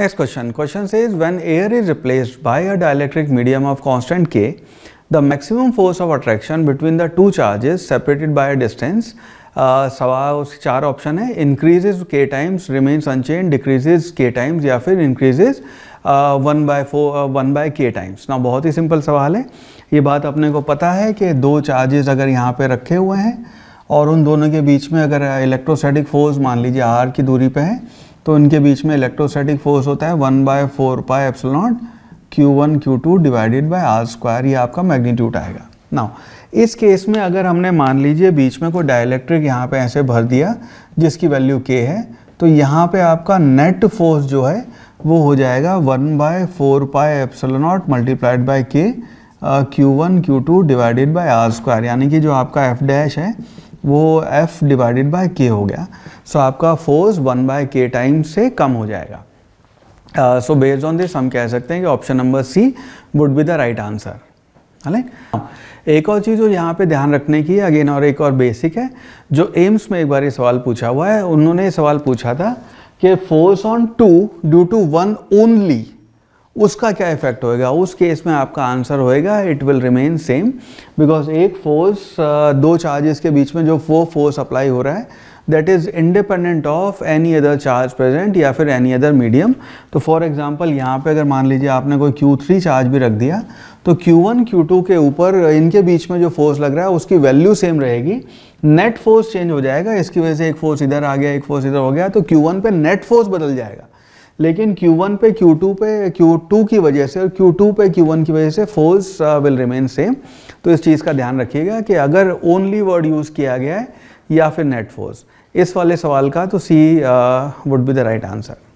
next question question is when air is replaced by a dielectric medium of constant K the maximum force of attraction between the two charges separated by a distance सवा उसके चार option है increases K times remains unchanged decreases K times या फिर increases one by four one by K times ना बहुत ही simple सवाल है ये बात अपने को पता है कि दो चार्जेस अगर यहाँ पे रखे हुए हैं और उन दोनों के बीच में अगर इलेक्ट्रोस्टैटिक फोर्स मान लीजिए आर की दूरी पे है तो इनके बीच में इलेक्ट्रोस्टैटिक फोर्स होता है one by four pi epsilon naught Q one Q two divided by R square ये आपका मैग्नीट्यूड आएगा ना इस केस में अगर हमने मान लीजिए बीच में कोई डायलैक्ट्रिक यहाँ पे ऐसे भर दिया जिसकी वैल्यू के है तो यहाँ पे आपका नेट फोर्स जो है वो हो जाएगा one by four pi epsilon naught multiplied by K Q one Q two divided by R square यानी कि जो आपका एफ डैश है वो एफ डिवाइडेड बाय के हो गया सो so, आपका force one by K time से कम हो जाएगा सो बेस्ड ऑन दिस हम कह सकते हैं कि option number C would be the right answer है एक और चीज़ जो यहाँ पे ध्यान रखने की है अगेन और एक और बेसिक है जो एम्स में एक बार ये सवाल पूछा हुआ है उन्होंने सवाल पूछा था कि force on two due to one only उसका क्या इफेक्ट होएगा उस केस में आपका आंसर होएगा it will remain same because एक फोर्स uh, दो चार्जेस के बीच में जो वो फोर्स अप्लाई हो रहा है that is independent of any other charge present या फिर एनी अदर मीडियम तो फॉर एग्जांपल यहाँ पे अगर मान लीजिए आपने कोई क्यू थ्री चार्ज भी रख दिया तो क्यू टू के ऊपर uh, इनके बीच में जो फोर्स लग रहा है उसकी वैल्यू सेम रहेगी नेट फोर्स चेंज हो जाएगा इसकी वजह से एक फोर्स इधर आ गया एक फोर्स इधर हो गया तो क्यू पे नेट फोर्स बदल जाएगा लेकिन Q1 पे Q2 पे Q2 की वजह से और Q2 पे Q1 की वजह से फोर्स विल रिमेन सेम तो इस चीज़ का ध्यान रखिएगा कि अगर ओनली वर्ड यूज़ किया गया है या फिर नेट फोर्स इस वाले सवाल का तो C would be the right answer